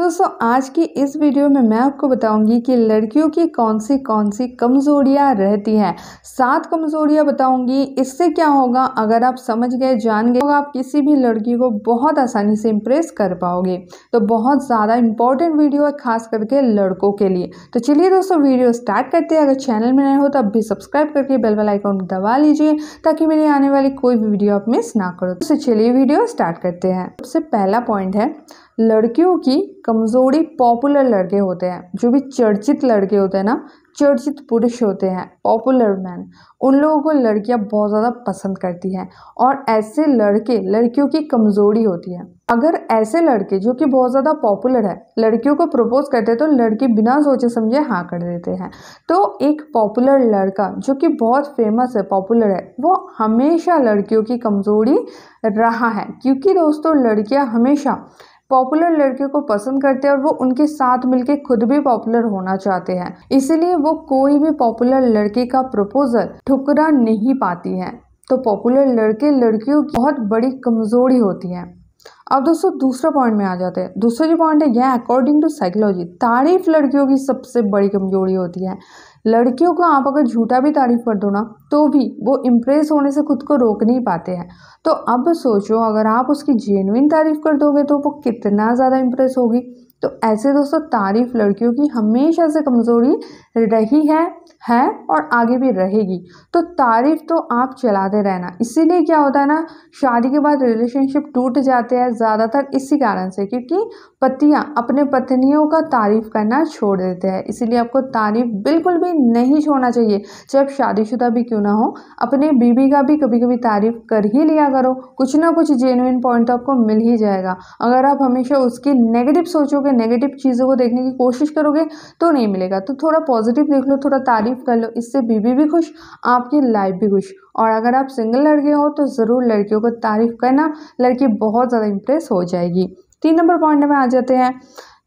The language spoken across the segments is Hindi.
दोस्तों आज की इस वीडियो में मैं आपको बताऊंगी कि लड़कियों की कौन सी कौन सी कमज़ोरियाँ रहती हैं सात कमज़ोरियाँ बताऊंगी इससे क्या होगा अगर आप समझ गए जान गए तो आप किसी भी लड़की को बहुत आसानी से इम्प्रेस कर पाओगे तो बहुत ज़्यादा इंपॉर्टेंट वीडियो है खास करके लड़कों के लिए तो चलिए दोस्तों वीडियो स्टार्ट करते हैं अगर चैनल में नए हो तो अभी भी सब्सक्राइब करके बेल बेल आइकॉन दबा लीजिए ताकि मेरी आने वाली कोई भी वीडियो आप मिस ना करो तो चलिए वीडियो स्टार्ट करते हैं सबसे पहला पॉइंट है लड़कियों की कमज़ोरी पॉपुलर लड़के होते हैं जो भी चर्चित लड़के होते हैं ना चर्चित पुरुष होते हैं पॉपुलर मैन उन लोगों को लड़कियां बहुत ज़्यादा पसंद करती हैं और ऐसे लड़के लड़कियों की कमज़ोरी होती है अगर ऐसे लड़के जो कि बहुत ज़्यादा पॉपुलर है लड़कियों को प्रपोज करते हैं तो लड़के बिना सोचे समझे हाँ कर देते हैं तो एक पॉपुलर लड़का जो कि बहुत फेमस है पॉपुलर है वो हमेशा लड़कियों की कमज़ोरी रहा है क्योंकि दोस्तों लड़कियाँ हमेशा पॉपुलर लड़के को पसंद करते हैं और वो उनके साथ मिलके खुद भी पॉपुलर होना चाहते हैं इसीलिए वो कोई भी पॉपुलर लड़के का प्रपोजल ठुकरा नहीं पाती है तो पॉपुलर लड़के लड़कियों की बहुत बड़ी कमजोरी होती है अब दोस्तों दूसरा पॉइंट में आ जाते हैं दूसरा जो पॉइंट है यह अकॉर्डिंग टू साइकोलॉजी तारीफ लड़कियों की सबसे बड़ी कमजोरी होती है लड़कियों को आप अगर झूठा भी तारीफ कर दो ना तो भी वो इम्प्रेस होने से खुद को रोक नहीं पाते हैं तो अब सोचो अगर आप उसकी जेनुइन तारीफ कर दोगे तो वो कितना ज़्यादा इम्प्रेस होगी तो ऐसे दोस्तों तारीफ लड़कियों की हमेशा से कमज़ोरी रही है है और आगे भी रहेगी तो तारीफ तो आप चलाते रहना इसीलिए क्या होता है ना शादी के बाद रिलेशनशिप टूट जाते हैं ज़्यादातर इसी कारण से क्योंकि पतियाँ अपने पत्नियों का तारीफ करना छोड़ देते हैं इसीलिए आपको तारीफ बिल्कुल भी नहीं छोड़ना चाहिए चाहे आप शादीशुदा भी क्यों ना हो अपने बीबी का भी कभी कभी तारीफ कर ही लिया करो कुछ ना कुछ जेनुइन पॉइंट तो आपको मिल ही जाएगा अगर आप हमेशा उसकी नेगेटिव सोचोगे करोगे नेगेटिव चीज़ों को देखने की कोशिश करोगे तो नहीं मिलेगा तो थोड़ा पॉजिटिव देख लो थोड़ा तारीफ कर लो इससे बीबी भी खुश आपकी लाइफ भी खुश और अगर आप सिंगल लड़के हो तो ज़रूर लड़कियों को तारीफ करना लड़की बहुत ज़्यादा इम्प्रेस हो जाएगी तीन नंबर पॉइंट में आ जाते हैं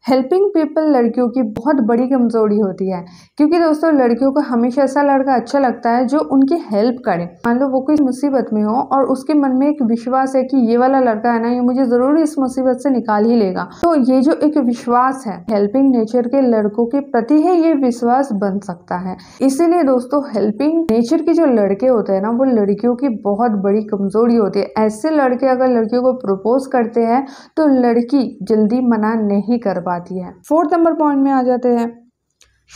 हेल्पिंग पीपल लड़कियों की बहुत बड़ी कमज़ोरी होती है क्योंकि दोस्तों लड़कियों को हमेशा ऐसा लड़का अच्छा लगता है जो उनकी हेल्प करे मान लो वो कोई मुसीबत में हो और उसके मन में एक विश्वास है कि ये वाला लड़का है ना ये मुझे ज़रूर इस मुसीबत से निकाल ही लेगा तो ये जो एक विश्वास है हेल्पिंग नेचर के लड़कों के प्रति ही ये विश्वास बन सकता है इसीलिए दोस्तों हेल्पिंग नेचर के जो लड़के होते हैं ना वो लड़कियों की बहुत बड़ी कमज़ोरी होती है ऐसे लड़के अगर लड़कियों को प्रपोज करते हैं तो लड़की जल्दी मना नहीं कर पा पाती है फोर्थ नंबर पॉइंट में आ जाते हैं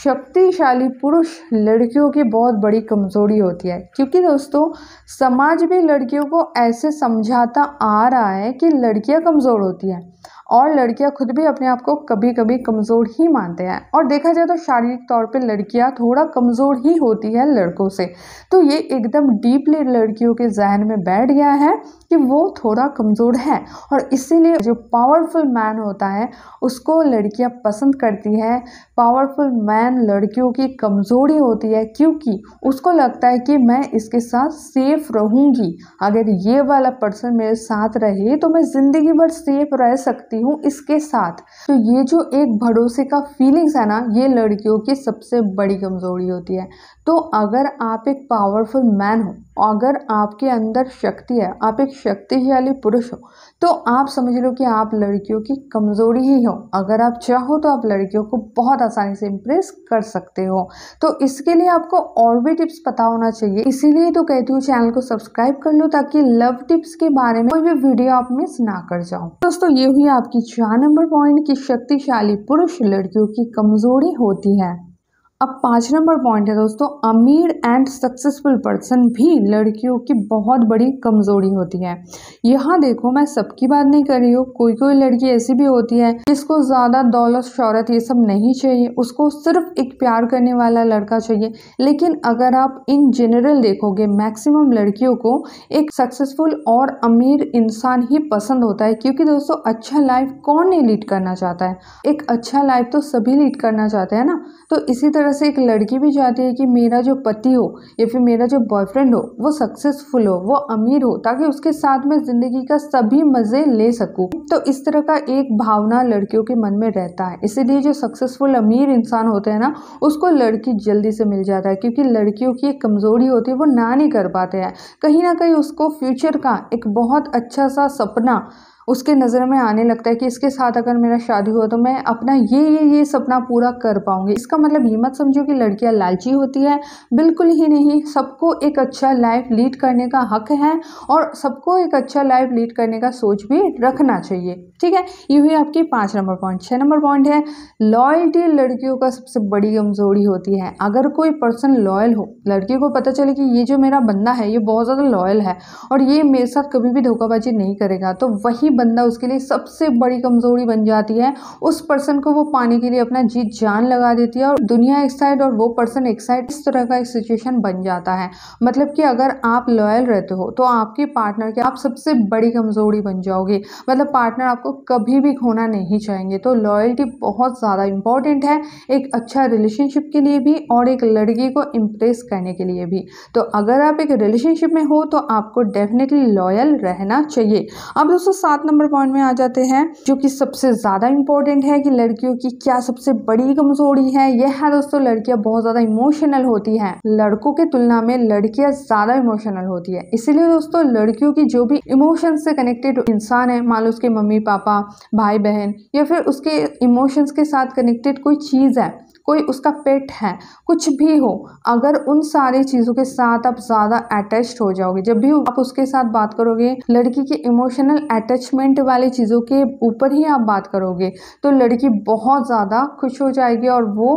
शक्तिशाली पुरुष लड़कियों की बहुत बड़ी कमजोरी होती है क्योंकि दोस्तों समाज भी लड़कियों को ऐसे समझाता आ रहा है कि लड़कियां कमज़ोर होती हैं और लड़कियां खुद भी अपने आप को कभी कभी कमज़ोर ही मानते हैं और देखा जाए तो शारीरिक तौर पे लड़कियां थोड़ा कमज़ोर ही होती है लड़कों से तो ये एकदम डीपली लड़कियों के जहन में बैठ गया है कि वो थोड़ा कमज़ोर है और इसीलिए जो पावरफुल मैन होता है उसको लड़कियाँ पसंद करती हैं पावरफुल मैन लड़कियों की कमज़ोरी होती है क्योंकि उसको लगता है कि मैं इसके साथ सेफ रहूँगी अगर ये वाला पर्सन मेरे साथ रहे तो मैं ज़िंदगी भर सेफ रह सकती सकती हूँ इसके साथ तो ये जो एक भरोसे का फीलिंग्स है ना ये लड़कियों की सबसे बड़ी कमज़ोरी होती है तो अगर आप एक पावरफुल मैन हो अगर आपके अंदर शक्ति है आप एक शक्तिशाली पुरुष हो तो आप समझ लो कि आप लड़कियों की कमज़ोरी ही हो अगर आप चाहो तो आप लड़कियों को बहुत आसानी से इम्प्रेस कर सकते हो तो इसके लिए आपको और भी टिप्स पता होना चाहिए इसीलिए तो कहती हूँ चैनल को सब्सक्राइब कर लो ताकि लव टिप्स के बारे में कोई भी वीडियो आप मिस ना कर जाओ दोस्तों ये हुई आपकी चार नंबर पॉइंट की शक्तिशाली पुरुष लड़कियों की कमज़ोरी होती है अब पाँच नंबर पॉइंट है दोस्तों अमीर एंड सक्सेसफुल पर्सन भी लड़कियों की बहुत बड़ी कमजोरी होती है यहाँ देखो मैं सबकी बात नहीं कर रही हूँ कोई कोई लड़की ऐसी भी होती है जिसको ज़्यादा दौलत शौहरत ये सब नहीं चाहिए उसको सिर्फ एक प्यार करने वाला लड़का चाहिए लेकिन अगर आप इन जनरल देखोगे मैक्सिमम लड़कियों को एक सक्सेसफुल और अमीर इंसान ही पसंद होता है क्योंकि दोस्तों अच्छा लाइफ कौन नहीं लीड करना चाहता है एक अच्छा लाइफ तो सभी लीड करना चाहते हैं ना तो इसी तरह तरह से एक लड़की भी चाहती है कि मेरा जो पति हो या फिर मेरा जो बॉयफ्रेंड हो वो सक्सेसफुल हो वो अमीर हो ताकि उसके साथ में ज़िंदगी का सभी मज़े ले सकूँ तो इस तरह का एक भावना लड़कियों के मन में रहता है इसीलिए जो सक्सेसफुल अमीर इंसान होते हैं ना उसको लड़की जल्दी से मिल जाता है क्योंकि लड़कियों की एक कमज़ोरी होती है वो ना नहीं कर पाते हैं कहीं ना कहीं उसको फ्यूचर का एक बहुत अच्छा सा सपना उसके नज़र में आने लगता है कि इसके साथ अगर मेरा शादी हुआ तो मैं अपना ये ये ये सपना पूरा कर पाऊँगी इसका मतलब ये मत समझो कि लड़कियाँ लालची होती है बिल्कुल ही नहीं सबको एक अच्छा लाइफ लीड करने का हक है और सबको एक अच्छा लाइफ लीड करने का सोच भी रखना चाहिए ठीक है ये हुई आपकी पाँच नंबर पॉइंट छः नंबर पॉइंट है लॉयल्टी लड़कियों का सबसे बड़ी कमज़ोरी होती है अगर कोई पर्सन लॉयल हो लड़की को पता चले कि ये जो मेरा बंदा है ये बहुत ज़्यादा लॉयल है और ये मेरे साथ कभी भी धोखाबाजी नहीं करेगा तो वही बंदा उसके लिए सबसे बड़ी कमज़ोरी बन जाती है उस पर्सन को वो पाने के लिए अपना जीत जान लगा देती है और दुनिया एक साइड और वो पर्सन एक साइड इस तरह का एक सिचुएशन बन जाता है मतलब कि अगर आप लॉयल रहते हो तो आपके पार्टनर के आप सबसे बड़ी कमज़ोरी बन जाओगे मतलब पार्टनर आपको कभी भी खोना नहीं चाहेंगे तो लॉयल्टी बहुत ज़्यादा इंपॉर्टेंट है एक अच्छा रिलेशनशिप के लिए भी और एक लड़की को इम्प्रेस करने के लिए भी तो अगर आप एक रिलेशनशिप में हो तो आपको डेफिनेटली लॉयल रहना चाहिए अब दोस्तों साथ नंबर पॉइंट में आ जाते हैं जो कि सबसे ज़्यादा इंपॉर्टेंट है कि लड़कियों की क्या सबसे बड़ी कमजोरी है यह है दोस्तों लड़कियां बहुत ज़्यादा इमोशनल होती हैं लड़कों के तुलना में लड़कियां ज़्यादा इमोशनल होती है इसीलिए दोस्तों लड़कियों की जो भी इमोशन से कनेक्टेड इंसान है मान लो उसके मम्मी पापा भाई बहन या फिर उसके इमोशंस के साथ कनेक्टेड कोई चीज़ है कोई उसका पेट है कुछ भी हो अगर उन सारी चीज़ों के साथ आप ज़्यादा अटैच हो जाओगे जब भी आप उसके साथ बात करोगे लड़की के इमोशनल अटैचमेंट वाली चीज़ों के ऊपर ही आप बात करोगे तो लड़की बहुत ज़्यादा खुश हो जाएगी और वो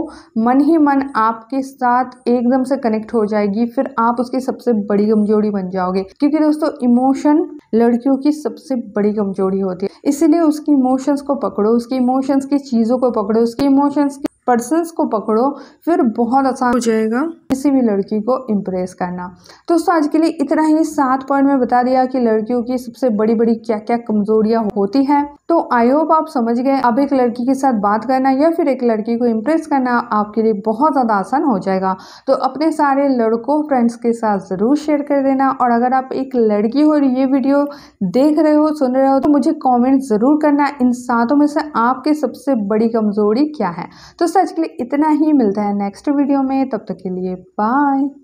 मन ही मन आपके साथ एकदम से कनेक्ट हो जाएगी फिर आप उसकी सबसे बड़ी कमजोरी बन जाओगे क्योंकि दोस्तों इमोशन लड़कियों की सबसे बड़ी कमजोरी होती है इसीलिए उसकी इमोशंस को पकड़ो उसकी इमोशंस की चीज़ों को पकड़ो उसकी इमोशंस की पर्सन को पकड़ो फिर बहुत आसान हो जाएगा किसी भी लड़की को इम्प्रेस करना दोस्तों आज के लिए इतना ही सात पॉइंट में बता दिया कि लड़कियों की सबसे बड़ी बड़ी क्या क्या कमजोरियां होती हैं तो आई होप आप समझ गए अब एक लड़की के साथ बात करना या फिर एक लड़की को इम्प्रेस करना आपके लिए बहुत ज़्यादा आसान हो जाएगा तो अपने सारे लड़कों फ्रेंड्स के साथ ज़रूर शेयर कर देना और अगर आप एक लड़की हो और ये वीडियो देख रहे हो सुन रहे हो तो मुझे कॉमेंट ज़रूर करना इन सातों में से आपकी सबसे बड़ी कमजोरी क्या है तो आज के लिए इतना ही मिलता है नेक्स्ट वीडियो में तब तक के लिए बाय